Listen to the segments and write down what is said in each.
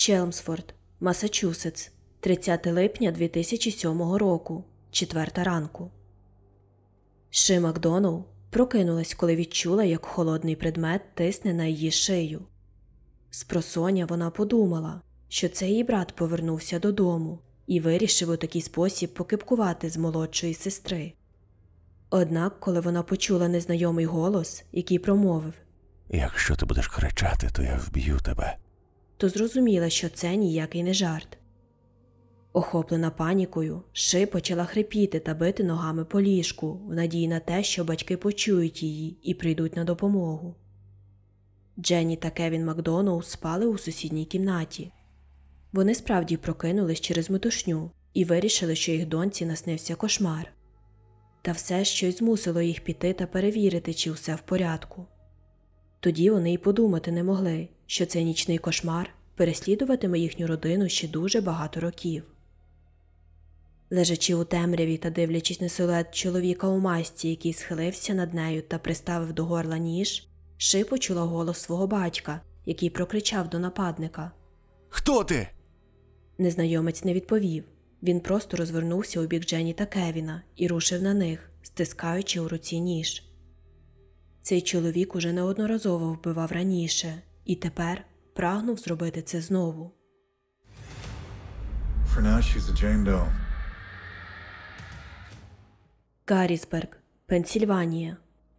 Челмсфорд, Масачусетс, 30 липня 2007 року, 4 ранку. Ши Макдоналл прокинулась, коли відчула, як холодний предмет тисне на її шию. З просоння вона подумала, що це її брат повернувся додому і вирішив у такий спосіб покипкувати з молодшої сестри. Однак, коли вона почула незнайомий голос, який промовив Якщо ти будеш кричати, то я вб'ю тебе то зрозуміла, що це ніякий не жарт. Охоплена панікою, Ши почала хрипіти та бити ногами по ліжку в надії на те, що батьки почують її і прийдуть на допомогу. Дженні та Кевін Макдоноу спали у сусідній кімнаті. Вони справді прокинулись через метушню і вирішили, що їх доньці наснився кошмар. Та все щось змусило їх піти та перевірити, чи все в порядку. Тоді вони й подумати не могли, що цей нічний кошмар переслідуватиме їхню родину ще дуже багато років. Лежачи у темряві та дивлячись на силует чоловіка у масці, який схилився над нею та приставив до горла ніж, Ши почула голос свого батька, який прокричав до нападника Хто ти? Незнайомець не відповів. Він просто розвернувся у бік Джені та Кевіна і рушив на них, стискаючи у руці ніж. Цей чоловік уже неодноразово вбивав раніше, і тепер прагнув зробити це знову. For Гаррісберг, Пенсільванія,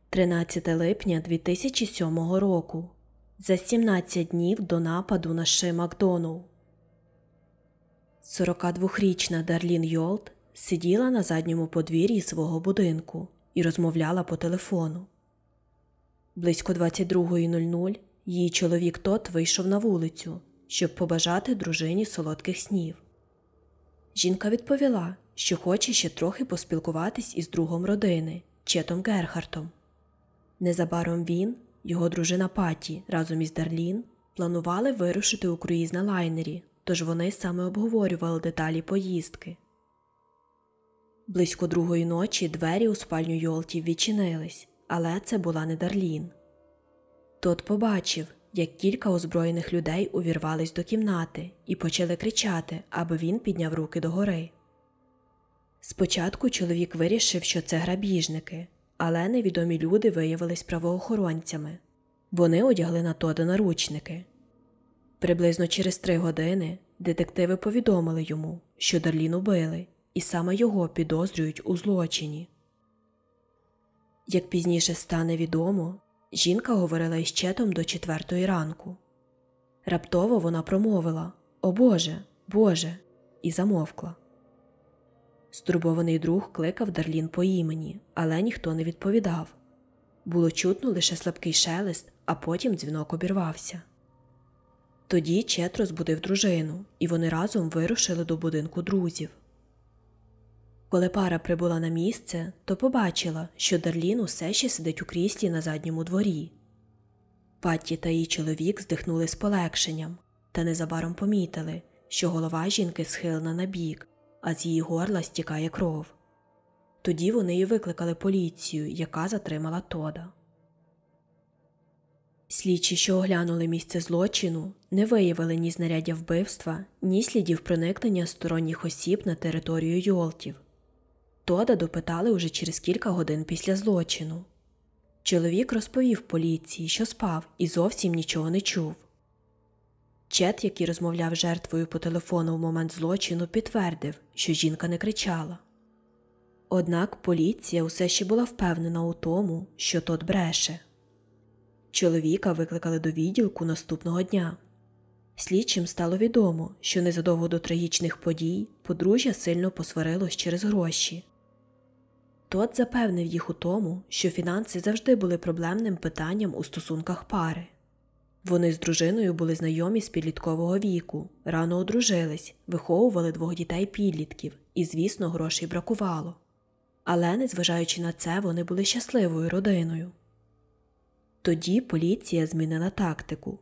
13 липня 2007 року. За 17 днів до нападу на Ши Макдону. 42-річна Дарлін Йолт сиділа на задньому подвір'ї свого будинку і розмовляла по телефону. Близько 22.00 Її чоловік тот вийшов на вулицю, щоб побажати дружині солодких снів. Жінка відповіла, що хоче ще трохи поспілкуватись із другом родини Четом Герхартом. Незабаром він, його дружина Паті разом із Дарлін планували вирушити у круїз на лайнері, тож вони саме обговорювали деталі поїздки. Близько другої ночі двері у спальню Йолтів відчинились, але це була не Дарлін. Тот побачив, як кілька озброєних людей увірвались до кімнати і почали кричати, аби він підняв руки догори. Спочатку чоловік вирішив, що це грабіжники, але невідомі люди виявились правоохоронцями. Вони одягли на Тода наручники. Приблизно через три години детективи повідомили йому, що Дарлін убили, і саме його підозрюють у злочині. Як пізніше стане відомо, Жінка говорила із четом до четвертої ранку. Раптово вона промовила О Боже, Боже, і замовкла. Стурбований друг кликав Дарлін по імені, але ніхто не відповідав. Було чутно лише слабкий шелест, а потім дзвінок обірвався. Тоді Чет розбудив дружину, і вони разом вирушили до будинку друзів. Коли пара прибула на місце, то побачила, що Дарлін усе ще сидить у кріслі на задньому дворі. Патті та її чоловік здихнули з полегшенням та незабаром помітили, що голова жінки схилена на бік, а з її горла стікає кров. Тоді вони й викликали поліцію, яка затримала Тода. Слідчі, що оглянули місце злочину, не виявили ні знаряддя вбивства, ні слідів проникнення сторонніх осіб на територію Йолтів. Тода допитали уже через кілька годин після злочину. Чоловік розповів поліції, що спав і зовсім нічого не чув. Чет, який розмовляв жертвою по телефону в момент злочину, підтвердив, що жінка не кричала. Однак поліція усе ще була впевнена у тому, що тот бреше. Чоловіка викликали до відділку наступного дня. Слідчим стало відомо, що незадовго до трагічних подій подружжя сильно посварилось через гроші. Тот запевнив їх у тому, що фінанси завжди були проблемним питанням у стосунках пари. Вони з дружиною були знайомі з підліткового віку, рано одружились, виховували двох дітей підлітків, і, звісно, грошей бракувало. Але, незважаючи на це, вони були щасливою родиною. Тоді поліція змінила тактику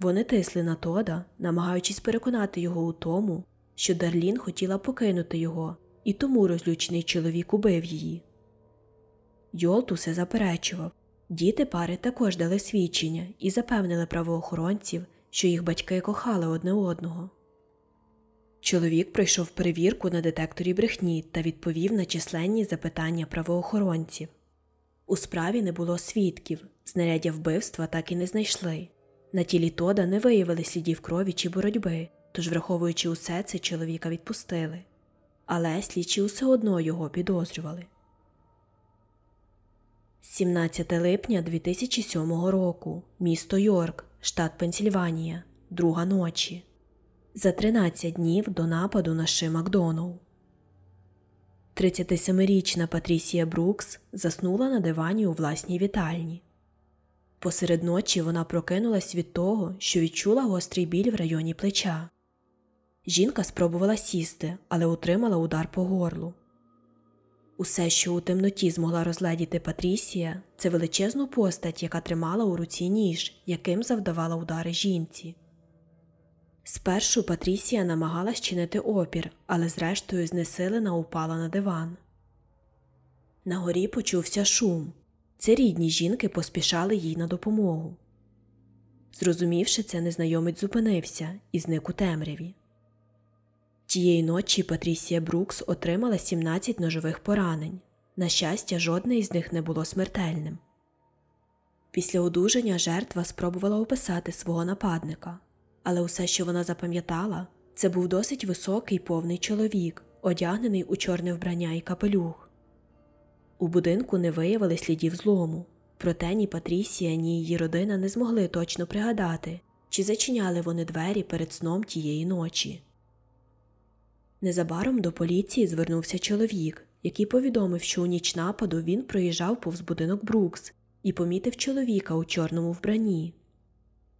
вони тисли на Тода, намагаючись переконати його у тому, що Дарлін хотіла покинути його і тому розлючений чоловік убив її. Йолт усе заперечував діти пари також дали свідчення і запевнили правоохоронців, що їх батьки кохали одне одного. Чоловік пройшов перевірку на детекторі брехні та відповів на численні запитання правоохоронців. У справі не було свідків, знаряддя вбивства так і не знайшли. На тілі Тода не виявили слідів крові чи боротьби, тож, враховуючи усе це, чоловіка відпустили але слідчі усе одно його підозрювали. 17 липня 2007 року місто Йорк, штат Пенсільванія, друга ночі. За 13 днів до нападу на Ши Макдоноу. 37-річна Патрісія Брукс заснула на дивані у власній вітальні. Посеред ночі вона прокинулась від того, що відчула гострий біль в районі плеча. Жінка спробувала сісти, але отримала удар по горлу. Усе, що у темноті змогла розгледіти Патрісія, це величезну постать, яка тримала у руці ніж, яким завдавала удари жінці. Спершу Патрісія намагалась чинити опір, але зрештою знесилена упала на диван. Нагорі почувся шум. Це рідні жінки поспішали їй на допомогу. Зрозумівши це, незнайомець зупинився і зник у темряві. Тієї ночі Патрісія Брукс отримала 17 ножових поранень. На щастя, жодне із них не було смертельним. Після одужання жертва спробувала описати свого нападника, але усе, що вона запам'ятала, це був досить високий повний чоловік, одягнений у чорне вбрання і капелюх. У будинку не виявили слідів злому, проте ні Патрісія, ні її родина не змогли точно пригадати, чи зачиняли вони двері перед сном тієї ночі. Незабаром до поліції звернувся чоловік, який повідомив, що у ніч нападу він проїжджав повз будинок Брукс і помітив чоловіка у чорному вбранні.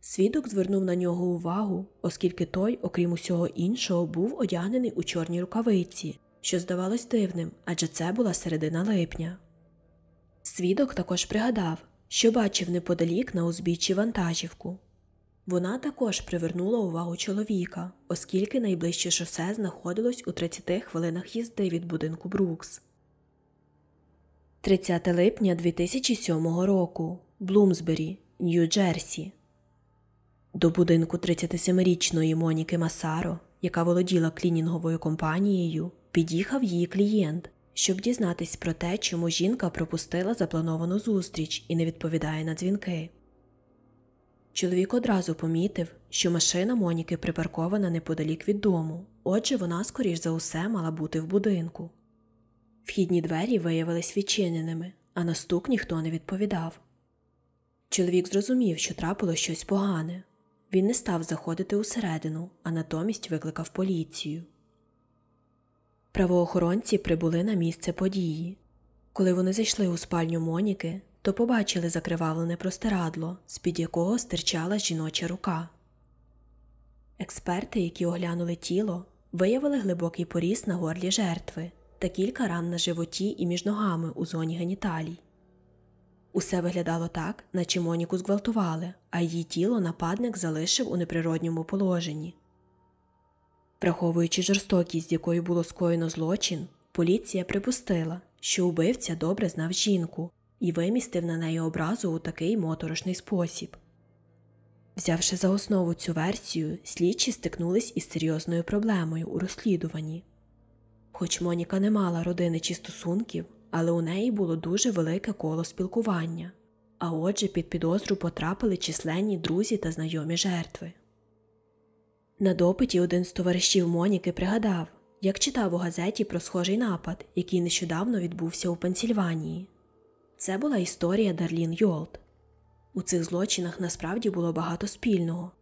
Свідок звернув на нього увагу, оскільки той, окрім усього іншого, був одягнений у чорній рукавиці, що здавалось дивним адже це була середина липня. Свідок також пригадав, що бачив неподалік на узбіччі вантажівку. Вона також привернула увагу чоловіка, оскільки найближче шосе знаходилось у 30 хвилинах їзди від будинку Брукс. 30 липня 2007 року Блумсбері, Нью-Джерсі. До будинку 37-річної Моніки Масаро, яка володіла клінінговою компанією, під'їхав її клієнт, щоб дізнатись про те, чому жінка пропустила заплановану зустріч і не відповідає на дзвінки. Чоловік одразу помітив, що машина Моніки припаркована неподалік від дому, отже, вона, скоріш за усе, мала бути в будинку. Вхідні двері виявились відчиненими, а на стук ніхто не відповідав. Чоловік зрозумів, що трапило щось погане. Він не став заходити усередину, а натомість викликав поліцію. Правоохоронці прибули на місце події. Коли вони зайшли у спальню Моніки, то побачили закривавлене простирадло, з-під якого стирчала жіноча рука. Експерти, які оглянули тіло, виявили глибокий поріз на горлі жертви та кілька ран на животі і між ногами у зоні геніталій. Усе виглядало так, наче Моніку зґвалтували, а її тіло нападник залишив у неприродньому положенні. Враховуючи жорстокість, з якою було скоєно злочин, поліція припустила, що убивця добре знав жінку і вимістив на неї образу у такий моторошний спосіб. Взявши за основу цю версію, слідчі стикнулись із серйозною проблемою у розслідуванні. Хоч Моніка не мала родини чи стосунків, але у неї було дуже велике коло спілкування, а отже, під підозру потрапили численні друзі та знайомі жертви. На допиті один з товаришів Моніки пригадав, як читав у газеті про схожий напад, який нещодавно відбувся у Пенсільванії. Це була історія Дарлін Йолт. У цих злочинах насправді було багато спільного.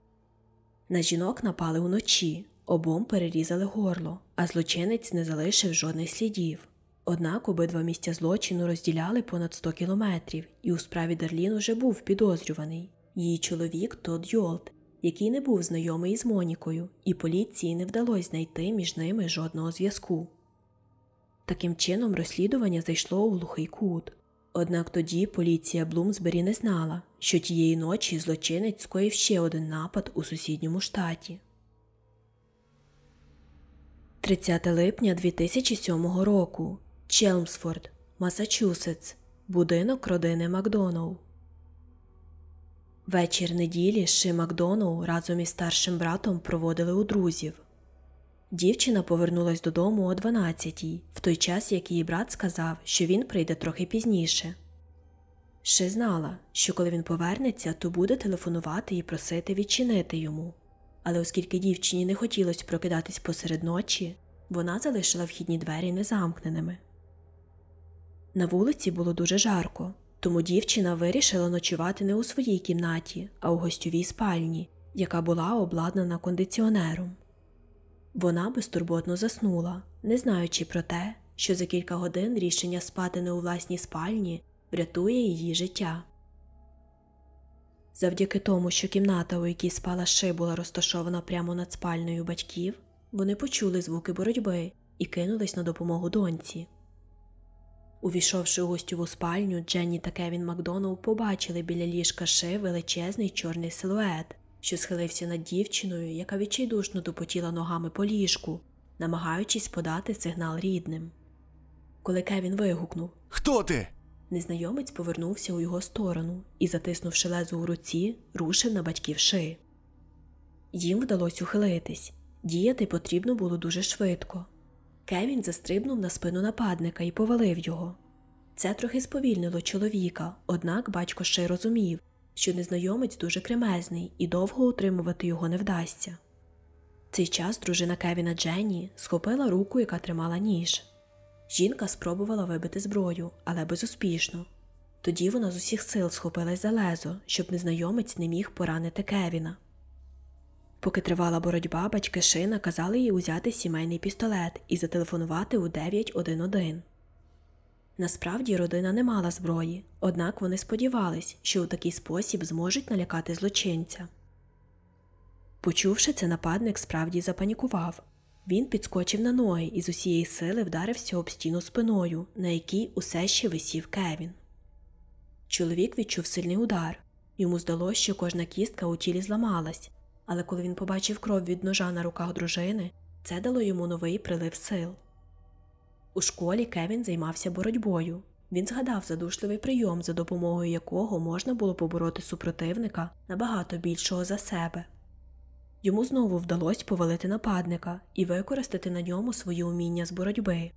На жінок напали вночі, обом перерізали горло, а злочинець не залишив жодних слідів. Однак обидва місця злочину розділяли понад 100 кілометрів, і у справі Дарлін уже був підозрюваний її чоловік Тодд Йолт, який не був знайомий із Монікою, і поліції не вдалося знайти між ними жодного зв'язку. Таким чином розслідування зайшло у глухий кут. Однак тоді поліція Блумсбері не знала, що тієї ночі злочинець скоїв ще один напад у сусідньому штаті. 30 липня 2007 року Челмсфорд, Масачусетс. Будинок родини Макдоноу. Вечір неділі Ши Макдоналл разом із старшим братом проводили у друзів. Дівчина повернулась додому о 12-й, в той час як її брат сказав, що він прийде трохи пізніше. Ще знала, що коли він повернеться, то буде телефонувати і просити відчинити йому. Але оскільки дівчині не хотілося прокидатись посеред ночі, вона залишила вхідні двері незамкненими. На вулиці було дуже жарко, тому дівчина вирішила ночувати не у своїй кімнаті, а у гостьовій спальні, яка була обладнана кондиціонером. Вона безтурботно заснула, не знаючи про те, що за кілька годин рішення спати не у власній спальні врятує її життя. Завдяки тому, що кімната, у якій спала ши, була розташована прямо над спальною батьків, вони почули звуки боротьби і кинулись на допомогу доньці. Увійшовши у гостюву спальню, Дженні та Кевін Макдоналл побачили біля ліжка ши величезний чорний силует, що схилився над дівчиною, яка відчайдушно тупотіла ногами по ліжку, намагаючись подати сигнал рідним. Коли Кевін вигукнув Хто ти? Незнайомець повернувся у його сторону і, затиснувши лезу у руці, рушив на батьків ши. Їм вдалося ухилитись, діяти потрібно було дуже швидко. Кевін застрибнув на спину нападника і повалив його. Це трохи сповільнило чоловіка, однак батько ще розумів, що незнайомець дуже кремезний і довго утримувати його не вдасться. В цей час дружина Кевіна Дженні схопила руку, яка тримала ніж. Жінка спробувала вибити зброю, але безуспішно. Тоді вона з усіх сил схопилась за лезо, щоб незнайомець не міг поранити Кевіна. Поки тривала боротьба, батьки шина наказали їй узяти сімейний пістолет і зателефонувати у 911. Насправді родина не мала зброї, однак вони сподівались, що у такий спосіб зможуть налякати злочинця. Почувши це, нападник справді запанікував. Він підскочив на ноги і з усієї сили вдарився об стіну спиною, на якій усе ще висів Кевін. Чоловік відчув сильний удар. Йому здалося, що кожна кістка у тілі зламалась, але коли він побачив кров від ножа на руках дружини, це дало йому новий прилив сил. У школі Кевін займався боротьбою. Він згадав задушливий прийом, за допомогою якого можна було побороти супротивника набагато більшого за себе. Йому знову вдалося повалити нападника і використати на ньому свої уміння з боротьби.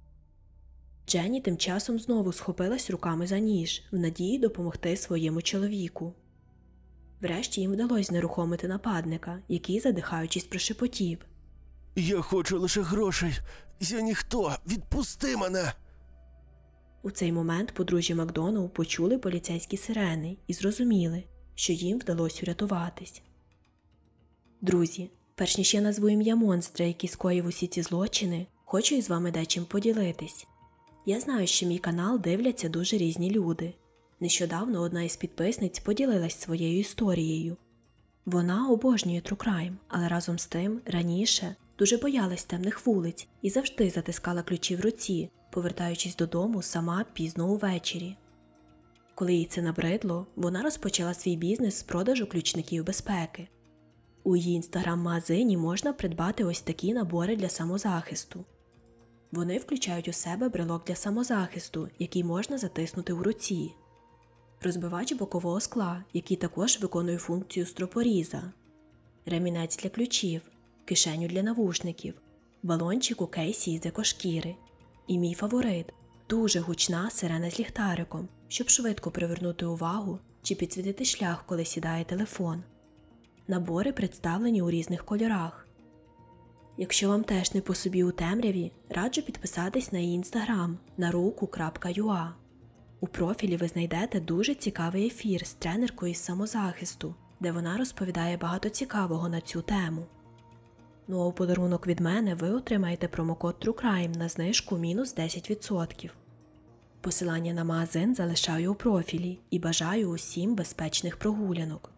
Дженні тим часом знову схопилась руками за ніж в надії допомогти своєму чоловіку. Врешті їм вдалося знерухомити нападника, який, задихаючись, прошепотів я хочу лише грошей. Я ніхто. Відпусти мене. У цей момент подружжя Макдоналл почули поліцейські сирени і зрозуміли, що їм вдалося врятуватись. Друзі, перш ніж я назву ім'я монстра, який скоїв усі ці злочини, хочу із вами дечим поділитись. Я знаю, що мій канал дивляться дуже різні люди. Нещодавно одна із підписниць поділилась своєю історією. Вона обожнює True Crime, але разом з тим раніше Дуже боялась темних вулиць і завжди затискала ключі в руці, повертаючись додому сама пізно увечері. Коли їй це набридло, вона розпочала свій бізнес з продажу ключників безпеки. У її інстаграм-магазині можна придбати ось такі набори для самозахисту. Вони включають у себе брелок для самозахисту, який можна затиснути в руці, розбивач бокового скла, який також виконує функцію стропоріза, ремінець для ключів кишеню для навушників, балончик у кейсі із екошкіри. І мій фаворит дуже гучна сирена з ліхтариком, щоб швидко привернути увагу чи підсвітити шлях, коли сідає телефон. Набори представлені у різних кольорах. Якщо вам теж не по собі у темряві, раджу підписатись на її інстаграм на руку.ua. У профілі ви знайдете дуже цікавий ефір з тренеркою із самозахисту, де вона розповідає багато цікавого на цю тему. Ну а у подарунок від мене ви отримаєте промокод TrueCrime на знижку мінус 10%. Посилання на магазин залишаю у профілі і бажаю усім безпечних прогулянок.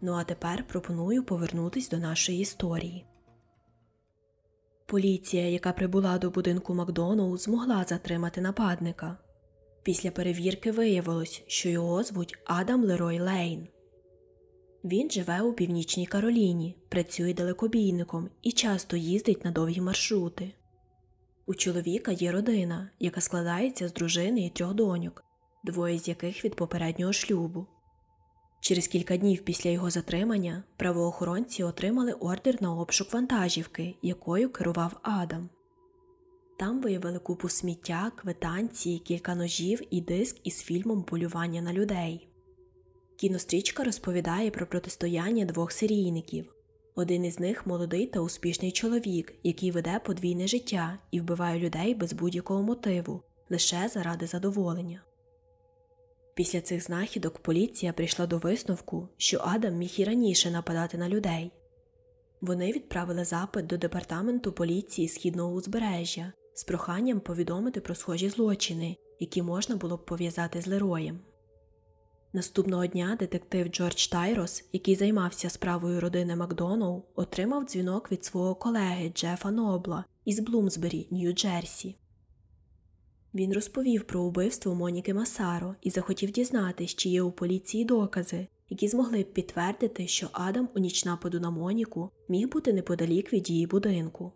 Ну а тепер пропоную повернутись до нашої історії. Поліція, яка прибула до будинку Макдоналд, змогла затримати нападника. Після перевірки виявилось, що його звуть Адам Лерой Лейн. Він живе у північній Кароліні, працює далекобійником і часто їздить на довгі маршрути. У чоловіка є родина, яка складається з дружини і трьох доньок, двоє з яких від попереднього шлюбу. Через кілька днів після його затримання правоохоронці отримали ордер на обшук вантажівки, якою керував Адам. Там виявили купу сміття, квитанції, кілька ножів і диск із фільмом Полювання на людей. Кінострічка розповідає про протистояння двох серійників. Один із них молодий та успішний чоловік, який веде подвійне життя і вбиває людей без будь-якого мотиву, лише заради задоволення. Після цих знахідок поліція прийшла до висновку, що Адам міг і раніше нападати на людей. Вони відправили запит до департаменту поліції східного узбережжя з проханням повідомити про схожі злочини, які можна було б пов'язати з Лероєм. Наступного дня детектив Джордж Тайрос, який займався справою родини Макдоноу, отримав дзвінок від свого колеги Джефа Нобла із Блумсбері, Нью-Джерсі. Він розповів про убивство Моніки Масаро і захотів дізнатись, чи є у поліції докази, які змогли б підтвердити, що Адам у ніч нападу на Моніку міг бути неподалік від її будинку.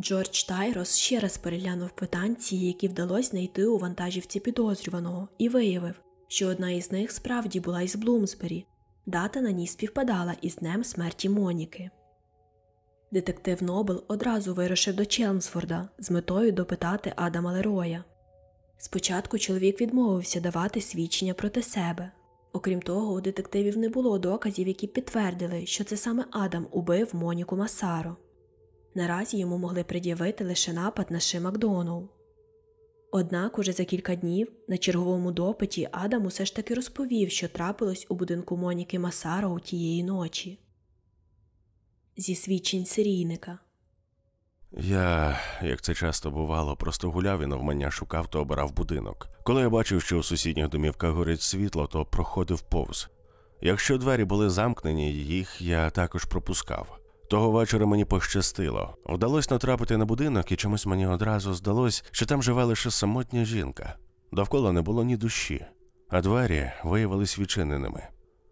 Джордж Тайрос ще раз переглянув питанці, які вдалося знайти у вантажівці підозрюваного, і виявив, що одна із них справді була із Блумсбері, дата на ній співпадала із днем смерті Моніки. Детектив Нобел одразу вирушив до Челмсфорда з метою допитати Адама Лероя. Спочатку чоловік відмовився давати свідчення проти себе. Окрім того, у детективів не було доказів, які підтвердили, що це саме Адам убив Моніку Масаро. Наразі йому могли пред'явити лише напад на Ши Макдоналл. Однак уже за кілька днів на черговому допиті Адам усе ж таки розповів, що трапилось у будинку Моніки у тієї ночі. Зі свідчень серійника. Я, як це часто бувало, просто гуляв і навмання шукав та обирав будинок. Коли я бачив, що у сусідніх домівках горить світло, то проходив повз. Якщо двері були замкнені, їх я також пропускав. Того вечора мені пощастило. Вдалося натрапити на будинок, і чомусь мені одразу здалось, що там живе лише самотня жінка. Довкола не було ні душі, а двері виявились відчиненими.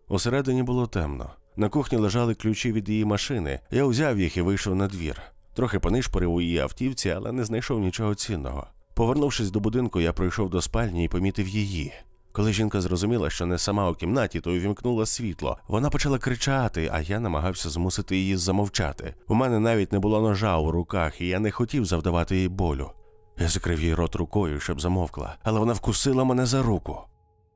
Усередині було темно. На кухні лежали ключі від її машини. Я узяв їх і вийшов на двір. Трохи понишпорив у її автівці, але не знайшов нічого цінного. Повернувшись до будинку, я пройшов до спальні і помітив її. Коли жінка зрозуміла, що не сама у кімнаті, то увімкнула світло. Вона почала кричати, а я намагався змусити її замовчати. У мене навіть не було ножа у руках, і я не хотів завдавати їй болю. Я закрив її рот рукою, щоб замовкла, але вона вкусила мене за руку.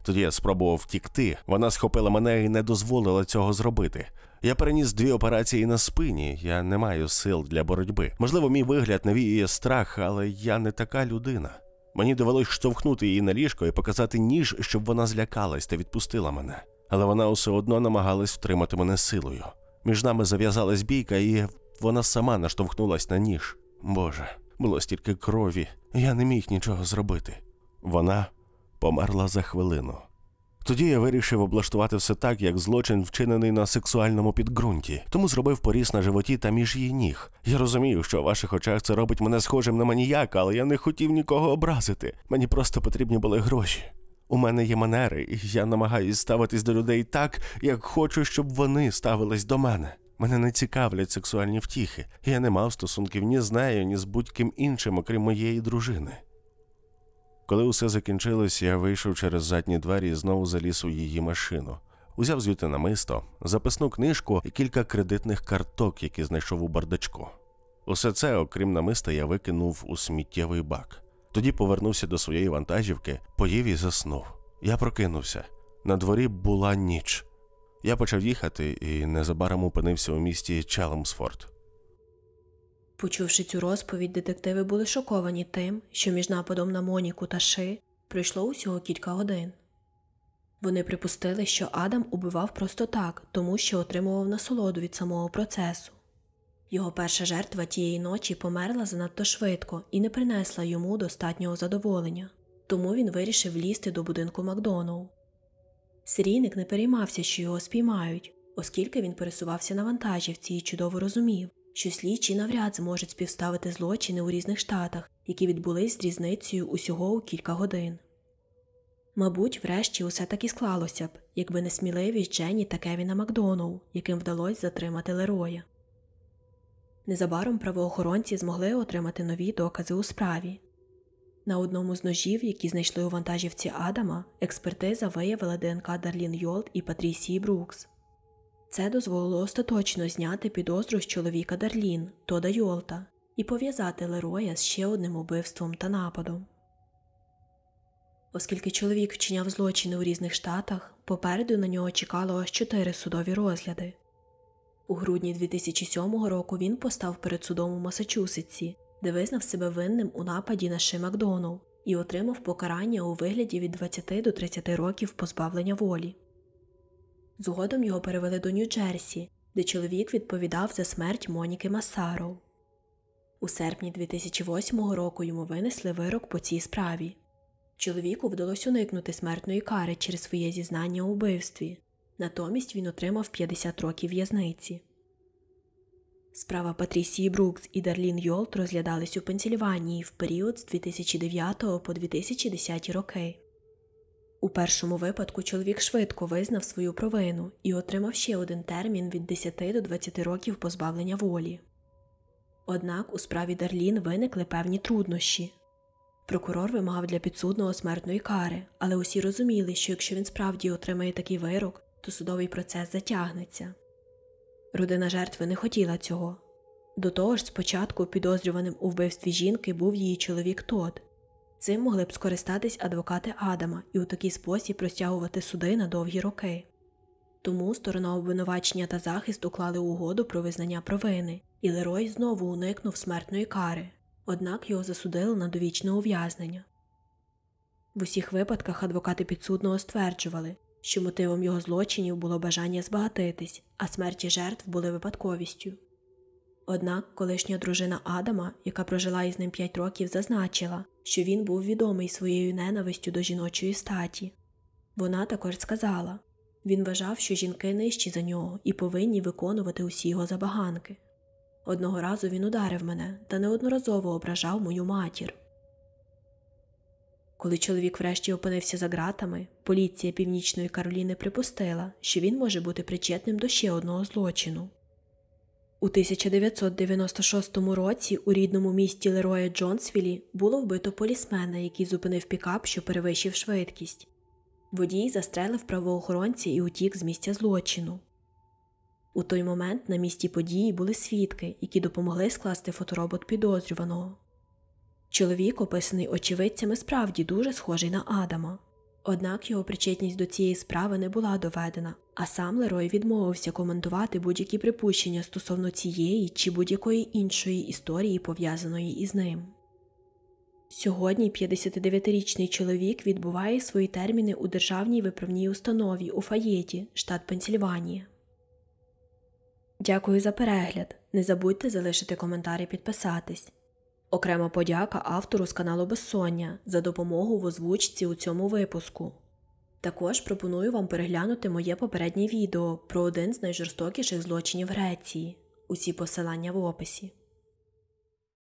Тоді я спробував втікти. Вона схопила мене і не дозволила цього зробити. Я переніс дві операції на спині. Я не маю сил для боротьби. Можливо, мій вигляд навіює страх, але я не така людина. Мені довелось штовхнути її на ліжко і показати ніж, щоб вона злякалась та відпустила мене, але вона усе одно намагалась втримати мене силою. Між нами зав'язалась бійка, і вона сама наштовхнулась на ніж. Боже, було стільки крові, я не міг нічого зробити. Вона померла за хвилину. Тоді я вирішив облаштувати все так, як злочин вчинений на сексуальному підґрунті, тому зробив поріс на животі та між її ніг. Я розумію, що в ваших очах це робить мене схожим на маніяка, але я не хотів нікого образити. Мені просто потрібні були гроші. У мене є манери, і я намагаюся ставитись до людей так, як хочу, щоб вони ставились до мене. Мене не цікавлять сексуальні втіхи. Я не мав стосунків ні з нею, ні з будь-ким іншим, окрім моєї дружини. Коли усе закінчилось, я вийшов через задні двері і знову заліз у її машину. Узяв звідти намисто, записну книжку і кілька кредитних карток, які знайшов у бардачку. Усе це, окрім намиста, я викинув у сміттєвий бак. Тоді повернувся до своєї вантажівки, поїв і заснув. Я прокинувся. На дворі була ніч. Я почав їхати і незабаром опинився у місті Челемсфорд. Почувши цю розповідь, детективи були шоковані тим, що між нападом на Моніку та Ши пройшло усього кілька годин. Вони припустили, що Адам убивав просто так, тому що отримував насолоду від самого процесу. Його перша жертва тієї ночі померла занадто швидко і не принесла йому достатнього задоволення, тому він вирішив лізти до будинку Макдоноу. Сирійник не переймався, що його спіймають, оскільки він пересувався на вантажівці і чудово розумів, що слідчі навряд зможуть співставити злочини у різних штатах, які відбулись з різницею усього у кілька годин. Мабуть, врешті усе таки склалося б, якби не сміливість Дженні та Кевіна Макдоноу, яким вдалося затримати Лероя. Незабаром правоохоронці змогли отримати нові докази у справі. На одному з ножів, які знайшли у вантажівці Адама, експертиза виявила ДНК Дарлін Йолт і Патрісії Брукс. Це дозволило остаточно зняти підозру з чоловіка Дарлін, Тода Йолта, і пов'язати Лероя з ще одним убивством та нападом. Оскільки чоловік вчиняв злочини у різних штатах, попереду на нього чекало аж чотири судові розгляди. У грудні 2007 року він постав перед судом у Масачусетсі, де визнав себе винним у нападі на Ши Макдоналл і отримав покарання у вигляді від 20 до 30 років позбавлення волі. Згодом його перевели до Нью-Джерсі, де чоловік відповідав за смерть Моніки Масаро. У серпні 2008 року йому винесли вирок по цій справі. Чоловіку вдалося уникнути смертної кари через своє зізнання у вбивстві. Натомість він отримав 50 років в'язниці. Справа Патрісії Брукс і Дарлін Йолт розглядались у Пенсільванії в період з 2009 по 2010 роки. У першому випадку чоловік швидко визнав свою провину і отримав ще один термін від 10 до 20 років позбавлення волі. Однак у справі Дарлін виникли певні труднощі. Прокурор вимагав для підсудного смертної кари, але усі розуміли, що якщо він справді отримає такий вирок, то судовий процес затягнеться. Родина жертви не хотіла цього. До того ж, спочатку підозрюваним у вбивстві жінки був її чоловік Тод, Цим могли б скористатись адвокати Адама і у такий спосіб розтягувати суди на довгі роки. Тому сторона обвинувачення та захист уклали угоду про визнання провини, і Лерой знову уникнув смертної кари, однак його засудили на довічне ув'язнення. В усіх випадках адвокати підсудного стверджували, що мотивом його злочинів було бажання збагатитись, а смерті жертв були випадковістю. Однак колишня дружина Адама, яка прожила із ним 5 років, зазначила, що він був відомий своєю ненавистю до жіночої статі. Вона також сказала він вважав, що жінки нижчі за нього і повинні виконувати усі його забаганки. Одного разу він ударив мене та неодноразово ображав мою матір. Коли чоловік врешті опинився за ґратами, поліція Північної Кароліни припустила, що він може бути причетним до ще одного злочину. У 1996 році у рідному місті Лероя Джонсвілі було вбито полісмена, який зупинив пікап, що перевищив швидкість. Водій застрелив правоохоронця і утік з місця злочину. У той момент на місці події були свідки, які допомогли скласти фоторобот підозрюваного. Чоловік, описаний очевидцями, справді дуже схожий на Адама. Однак його причетність до цієї справи не була доведена, а сам Лерой відмовився коментувати будь-які припущення стосовно цієї чи будь-якої іншої історії, пов'язаної із ним. Сьогодні 59-річний чоловік відбуває свої терміни у державній виправній установі у Фаєті, штат Пенсільванія. Дякую за перегляд. Не забудьте залишити коментар і підписатись. Окрема подяка автору з каналу Безсоння за допомогу в озвучці у цьому випуску. Також пропоную вам переглянути моє попереднє відео про один з найжорстокіших злочинів Греції. Усі посилання в описі.